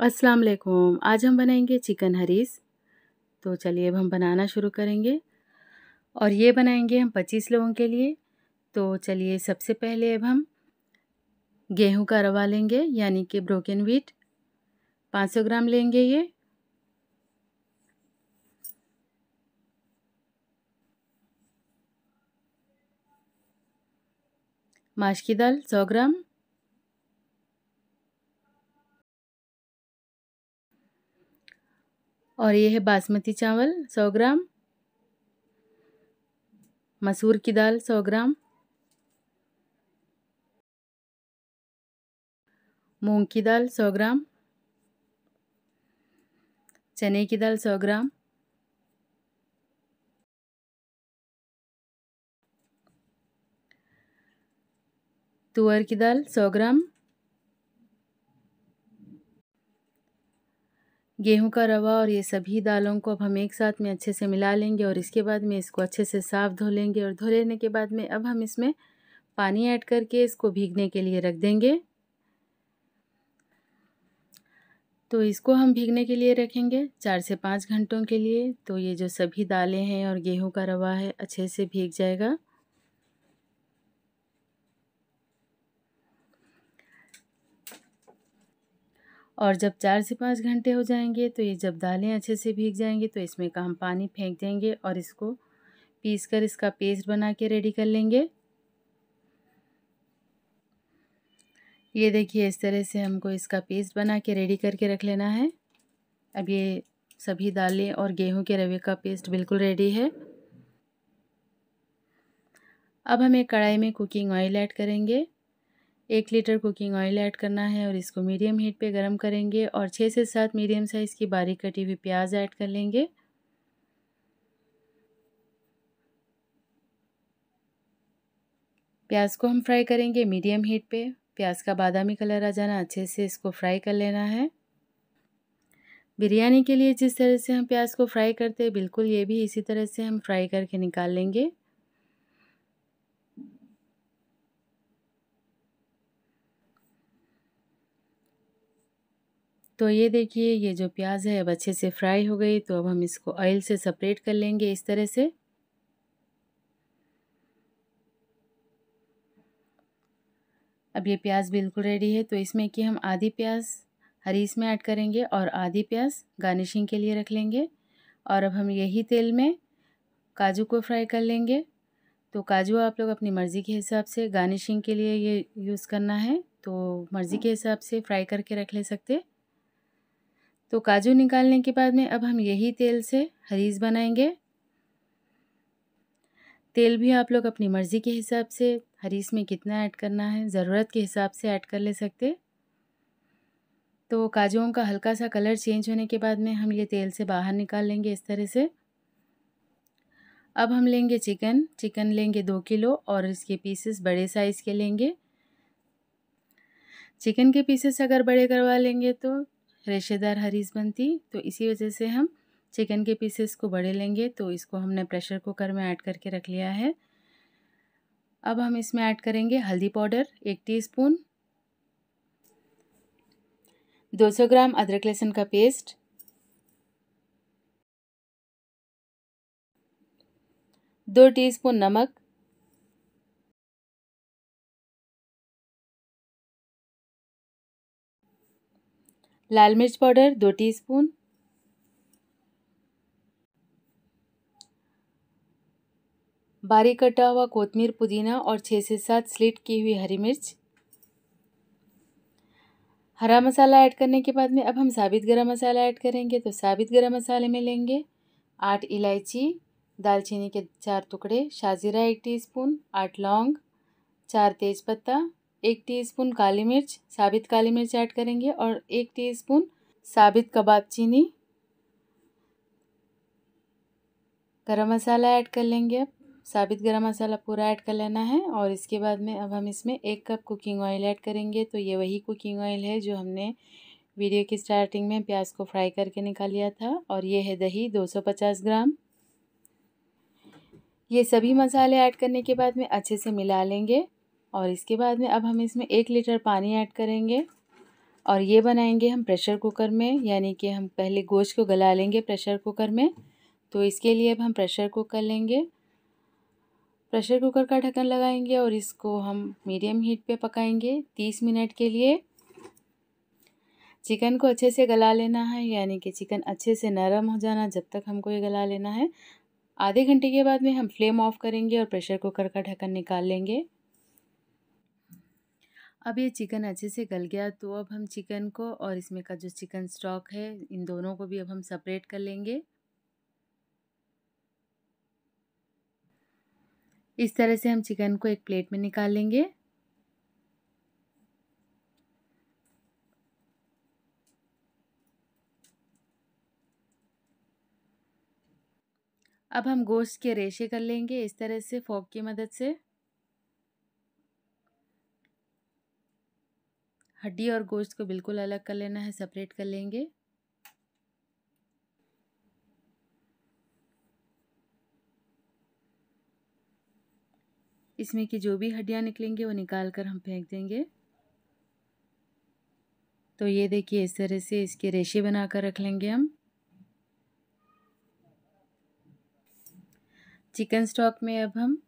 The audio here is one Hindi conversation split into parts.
अस्सलाम वालेकुम आज हम बनाएंगे चिकन हरीस तो चलिए अब हम बनाना शुरू करेंगे और ये बनाएंगे हम 25 लोगों के लिए तो चलिए सबसे पहले अब हम गेहूं का रवा लेंगे यानी कि ब्रोकन व्हीट 500 ग्राम लेंगे ये माश की दाल 100 ग्राम और ये है बासमती चावल सौ ग्राम मसूर की दाल सौ ग्राम मूंग की दाल सौ ग्राम चने की दाल सौ ग्राम तुअर की दाल सौ ग्राम गेहूं का रवा और ये सभी दालों को अब हम एक साथ में अच्छे से मिला लेंगे और इसके बाद में इसको अच्छे से साफ़ धो लेंगे और धो लेने के बाद में अब हम इसमें पानी ऐड करके इसको भीगने के लिए रख देंगे तो इसको हम भीगने के लिए रखेंगे चार से पाँच घंटों के लिए तो ये जो सभी दालें हैं और गेहूं का रवा है अच्छे से भीग जाएगा और जब चार से पाँच घंटे हो जाएंगे तो ये जब दालें अच्छे से भीग जाएंगे तो इसमें का हम पानी फेंक देंगे और इसको पीस कर इसका पेस्ट बना के रेडी कर लेंगे ये देखिए इस तरह से हमको इसका पेस्ट बना के रेडी करके रख लेना है अब ये सभी दालें और गेहूं के रवे का पेस्ट बिल्कुल रेडी है अब हम एक कढ़ाई में कुकिंग ऑयल ऐड करेंगे एक लीटर कुकिंग ऑयल ऐड करना है और इसको मीडियम हीट पे गरम करेंगे और छः से सात मीडियम साइज़ की बारीक कटी हुई प्याज ऐड कर लेंगे प्याज को हम फ्राई करेंगे मीडियम हीट पे प्याज का बादामी कलर आ जाना अच्छे से इसको फ्राई कर लेना है बिरयानी के लिए जिस तरह से हम प्याज को फ्राई करते हैं बिल्कुल ये भी इसी तरह से हम फ्राई करके निकाल लेंगे तो ये देखिए ये जो प्याज है अब अच्छे से फ्राई हो गई तो अब हम इसको ऑयल से सेपरेट कर लेंगे इस तरह से अब ये प्याज बिल्कुल रेडी है तो इसमें कि हम आधी प्याज हरी इसमें ऐड करेंगे और आधी प्याज गार्निशिंग के लिए रख लेंगे और अब हम यही तेल में काजू को फ्राई कर लेंगे तो काजू आप लोग अपनी मर्ज़ी के हिसाब से गार्निशिंग के लिए ये यूज़ करना है तो मर्ज़ी के हिसाब से फ्राई करके रख ले सकते तो काजू निकालने के बाद में अब हम यही तेल से हरीज बनाएंगे तेल भी आप लोग अपनी मर्ज़ी के हिसाब से हरीस में कितना ऐड करना है ज़रूरत के हिसाब से ऐड कर ले सकते तो काजुओं का हल्का सा कलर चेंज होने के बाद में हम ये तेल से बाहर निकाल लेंगे इस तरह से अब हम लेंगे चिकन चिकन लेंगे दो किलो और इसके पीसेस बड़े साइज़ के लेंगे चिकन के पीसेस अगर बड़े करवा लेंगे तो रेशेदार हरीज बनती तो इसी वजह से हम चिकन के पीसेस को बड़े लेंगे तो इसको हमने प्रेशर कुकर में ऐड करके रख लिया है अब हम इसमें ऐड करेंगे हल्दी पाउडर एक टीस्पून 200 ग्राम अदरक लहसुन का पेस्ट दो टीस्पून नमक लाल मिर्च पाउडर दो टीस्पून बारीक कटा हुआ कोतमीर पुदीना और छः से सात स्लिट की हुई हरी मिर्च हरा मसाला ऐड करने के बाद में अब हम साबित गरम मसाला ऐड करेंगे तो साबित गरम मसाले में लेंगे आठ इलायची दालचीनी के चार टुकड़े शाजीरा एक टीस्पून आठ लौंग चार तेज़पत्ता एक टीस्पून काली मिर्च साबित काली मिर्च ऐड करेंगे और एक टीस्पून साबित कबाब चीनी गरम मसाला ऐड कर लेंगे अब साबित गरम मसाला पूरा ऐड कर लेना है और इसके बाद में अब हम इसमें एक कप कुकिंग ऑयल ऐड करेंगे तो ये वही कुकिंग ऑयल है जो हमने वीडियो की स्टार्टिंग में प्याज को फ्राई करके निकाल लिया था और ये है दही 250 ग्राम ये सभी मसाले ऐड करने के बाद में अच्छे से मिला लेंगे और इसके बाद में अब हम इसमें एक लीटर पानी ऐड करेंगे और ये बनाएंगे हम प्रेशर कुकर में यानी कि हम पहले गोश्त को गला लेंगे प्रेशर कुकर में तो इसके लिए अब हम प्रेशर कुकर लेंगे प्रेशर कुकर का ढक्कन लगाएंगे और इसको हम मीडियम हीट पे पकाएंगे तीस मिनट के लिए चिकन को अच्छे से गला लेना है यानी कि चिकन अच्छे से नरम हो जाना जब तक हमको ये गला लेना है आधे घंटे के बाद में हम फ्लेम ऑफ करेंगे और प्रेशर कुकर का ढक्कन निकाल लेंगे अब ये चिकन अच्छे से गल गया तो अब हम चिकन को और इसमें का जो चिकन स्टॉक है इन दोनों को भी अब हम सेपरेट कर लेंगे इस तरह से हम चिकन को एक प्लेट में निकाल लेंगे अब हम गोश्त के रेशे कर लेंगे इस तरह से फोक की मदद से हड्डी और गोश्त को बिल्कुल अलग कर लेना है सेपरेट कर लेंगे इसमें की जो भी हड्डियाँ निकलेंगी वो निकाल कर हम फेंक देंगे तो ये देखिए इस तरह से इसके रेशे बना कर रख लेंगे हम चिकन स्टॉक में अब हम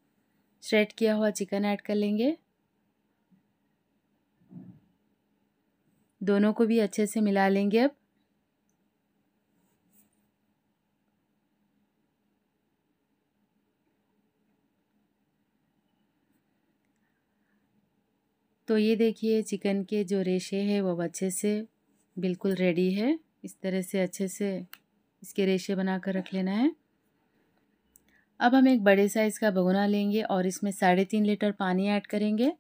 श्रेड किया हुआ चिकन ऐड कर लेंगे दोनों को भी अच्छे से मिला लेंगे अब तो ये देखिए चिकन के जो रेशे हैं वो अच्छे से बिल्कुल रेडी है इस तरह से अच्छे से इसके रेशे बना कर रख लेना है अब हम एक बड़े साइज़ का भगोना लेंगे और इसमें साढ़े तीन लीटर पानी ऐड करेंगे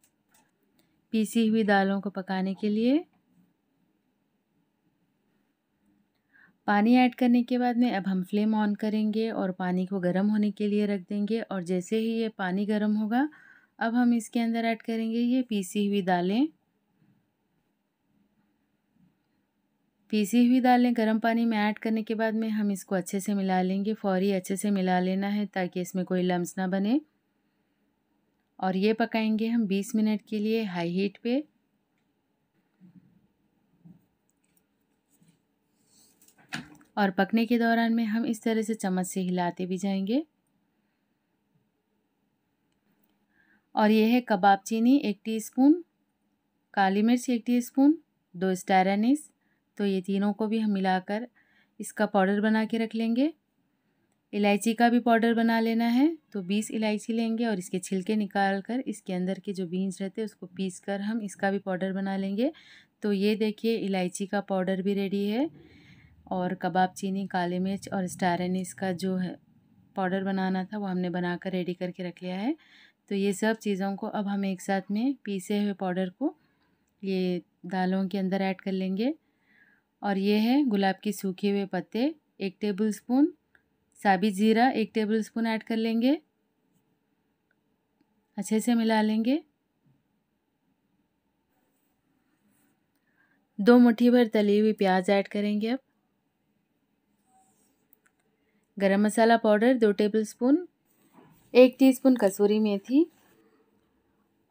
पीसी हुई दालों को पकाने के लिए पानी ऐड करने के बाद में अब हम फ्लेम ऑन करेंगे और पानी को गर्म होने के लिए रख देंगे और जैसे ही ये पानी गर्म होगा अब हम इसके अंदर ऐड करेंगे ये पीसी हुई दालें पीसी हुई दालें गर्म पानी में ऐड करने के बाद में हम इसको अच्छे से मिला लेंगे फौरी अच्छे से मिला लेना है ताकि इसमें कोई लम्स ना बने और ये पकाएंगे हम 20 मिनट के लिए हाई हीट पे और पकने के दौरान में हम इस तरह से चम्मच से हिलाते भी जाएंगे और यह है कबाब चीनी एक टीस्पून काली मिर्च एक टीस्पून दो स्टार तो ये तीनों को भी हम मिलाकर इसका पाउडर बना के रख लेंगे इलायची का भी पाउडर बना लेना है तो बीस इलायची लेंगे और इसके छिलके निकाल कर इसके अंदर के जो बीन्स रहते हैं उसको पीस कर हम इसका भी पाउडर बना लेंगे तो ये देखिए इलायची का पाउडर भी रेडी है और कबाब चीनी काली मिर्च और स्टार एनिस का जो है पाउडर बनाना था वो हमने बना कर रेडी करके रख लिया है तो ये सब चीज़ों को अब हम एक साथ में पीसे हुए पाउडर को ये दालों के अंदर ऐड कर लेंगे और ये है गुलाब के सूखे हुए पत्ते एक टेबल स्पून साबित ज़ीरा एक टेबल स्पून ऐड कर लेंगे अच्छे से मिला लेंगे दो मुट्ठी भर तली हुई प्याज ऐड करेंगे अब गरम मसाला पाउडर दो टेबल स्पून एक टीस्पून कसूरी मेथी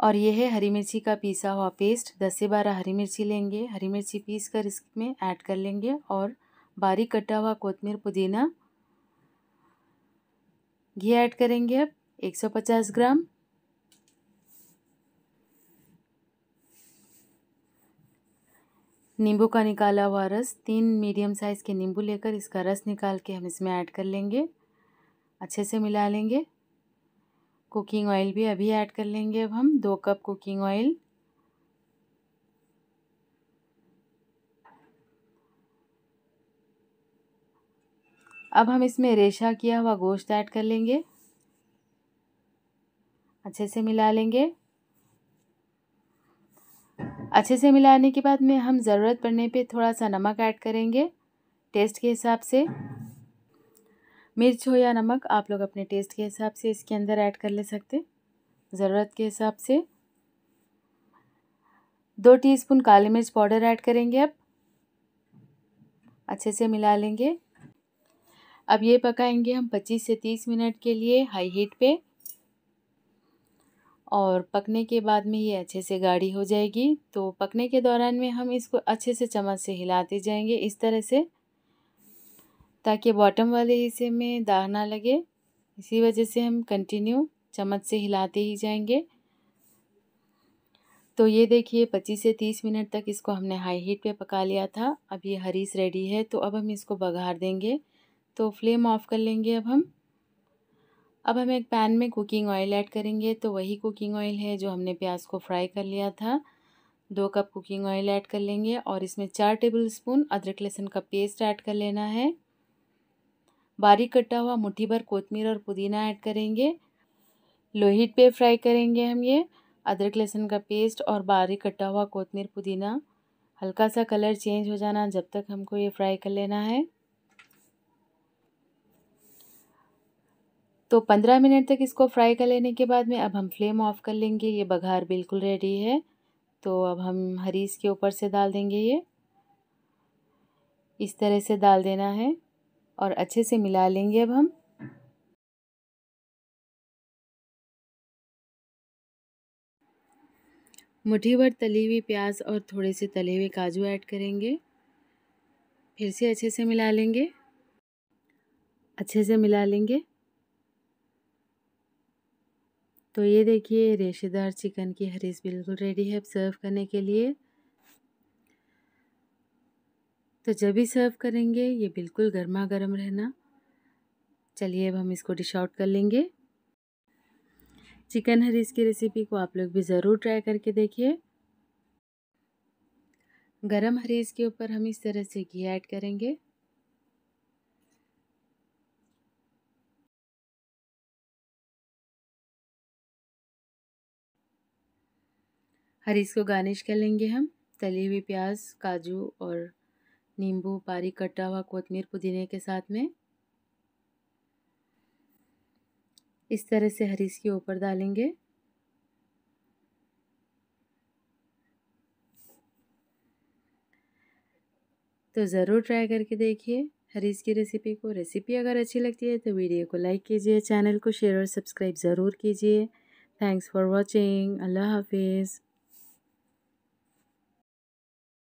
और यह है हरी मिर्ची का पीसा हुआ पेस्ट दस से बारह हरी मिर्ची लेंगे हरी मिर्ची पीस कर इसमें ऐड कर लेंगे और बारीक कटा हुआ कोतमीर पुदीना घी ऐड करेंगे अब पचास ग्राम नींबू का निकाला हुआ रस तीन मीडियम साइज़ के नींबू लेकर इसका रस निकाल के हम इसमें ऐड कर लेंगे अच्छे से मिला लेंगे कुकिंग ऑयल भी अभी ऐड कर लेंगे अब हम दो कप कुकिंग ऑयल अब हम इसमें रेशा किया हुआ गोश्त ऐड कर लेंगे अच्छे से मिला लेंगे अच्छे से मिलाने के बाद में हम ज़रूरत पड़ने पे थोड़ा सा नमक ऐड करेंगे टेस्ट के हिसाब से मिर्च हो या नमक आप लोग अपने टेस्ट के हिसाब से इसके अंदर ऐड कर ले सकते ज़रूरत के हिसाब से दो टीस्पून काली मिर्च पाउडर ऐड करेंगे अब अच्छे से मिला लेंगे अब ये पकाएंगे हम 25 से 30 मिनट के लिए हाई हीट पे और पकने के बाद में ये अच्छे से गाढ़ी हो जाएगी तो पकने के दौरान में हम इसको अच्छे से चम्मच से हिलाते जाएंगे इस तरह से ताकि बॉटम वाले हिस्से में दाग ना लगे इसी वजह से हम कंटिन्यू चम्मच से हिलाते ही जाएंगे तो ये देखिए 25 से 30 मिनट तक इसको हमने हाई हीट पे पका लिया था अब ये हरीस रेडी है तो अब हम इसको बघार देंगे तो फ्लेम ऑफ़ कर लेंगे अब हम अब हम एक पैन में कुकिंग ऑयल ऐड करेंगे तो वही कुकिंग ऑयल है जो हमने प्याज को फ्राई कर लिया था दो कप कुकिंग ऑयल ऐड कर लेंगे और इसमें चार टेबल स्पून अदरक लहसुन का पेस्ट ऐड कर लेना है बारीक कटा हुआ मुट्ठी भर कोतमीर और पुदीना ऐड करेंगे लो हीट पे फ्राई करेंगे हम ये अदरक लहसुन का पेस्ट और बारीक कटा हुआ कोतमीर पुदीना हल्का सा कलर चेंज हो जाना जब तक हमको ये फ्राई कर लेना है तो 15 मिनट तक इसको फ्राई कर लेने के बाद में अब हम फ्लेम ऑफ कर लेंगे ये बघार बिल्कुल रेडी है तो अब हम हरी इसके ऊपर से डाल देंगे ये इस तरह से डाल देना है और अच्छे से मिला लेंगे अब हम मुठी भर तली हुई प्याज और थोड़े से तले हुए काजू ऐड करेंगे फिर से अच्छे से मिला लेंगे अच्छे से मिला लेंगे तो ये देखिए रेशेदार चिकन की हरीस बिल्कुल रेडी है अब सर्व करने के लिए तो जब भी सर्व करेंगे ये बिल्कुल गर्मा गर्म रहना चलिए अब हम इसको डिश आउट कर लेंगे चिकन हरीस की रेसिपी को आप लोग भी ज़रूर ट्राई करके देखिए गरम हरीस के ऊपर हम इस तरह से घी ऐड करेंगे हर इसको गार्निश कर लेंगे हम तली हुई प्याज काजू और नींबू पारी कटा हुआ कोतमीर पुदीने के साथ में इस तरह से हरीस के ऊपर डालेंगे तो ज़रूर ट्राई करके देखिए हरीस की रेसिपी को रेसिपी अगर अच्छी लगती है तो वीडियो को लाइक कीजिए चैनल को शेयर और सब्सक्राइब ज़रूर कीजिए थैंक्स फॉर वाचिंग अल्लाह हाफिज़